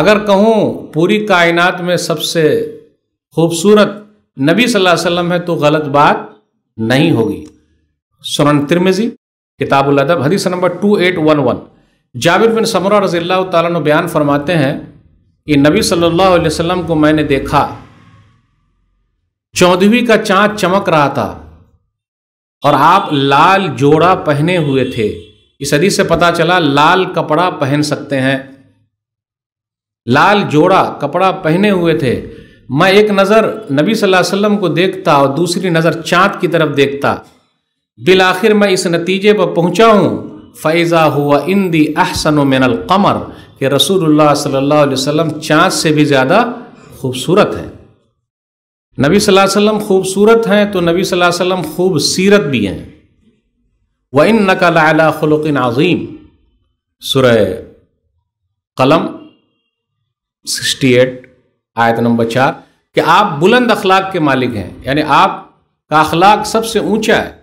अगर कहूँ पूरी कायनात में सबसे खूबसूरत नबी सल्लल्लाहु अलैहि वसल्लम है तो गलत बात नहीं होगी सुनन तिरमिजी किताबुल अदब हदीस number two eight one one जाविर बिन समरा रज़ी तन बयान फरमाते हैं कि नबी सल्लल्लाहु अलैहि वसल्लम को मैंने देखा चौदहवीं का चाँद चमक रहा था और आप लाल जोड़ा पहने हुए थे इस हदीस से पता चला लाल कपड़ा पहन सकते हैं लाल जोड़ा कपड़ा पहने हुए थे मैं एक नज़र नबी सल्लल्लाहु अलैहि वसल्लम को देखता और दूसरी नज़र चाँद की तरफ देखता बिल आखिर मैं इस नतीजे पर पहुँचा हूँ फ़ैज़ा हुआ दी अहसन मिनल कमर कि रसूलुल्लाह सल्लल्लाहु अलैहि वसल्लम चाँद से भी ज़्यादा खूबसूरत हैं नबी सल्लल्लाहु अलैहि वसल्लम खूबसूरत हैं तो नबी सल्लल्लाहु अलैहि वसल्लम खूब सीरत भी हैं व इन नकल खलुक़ आज़ीम सुर कलम सिक्सटी एट आयत नंबर चार कि आप बुलंद अखलाक के मालिक हैं यानी आप का अखलाक सबसे ऊंचा है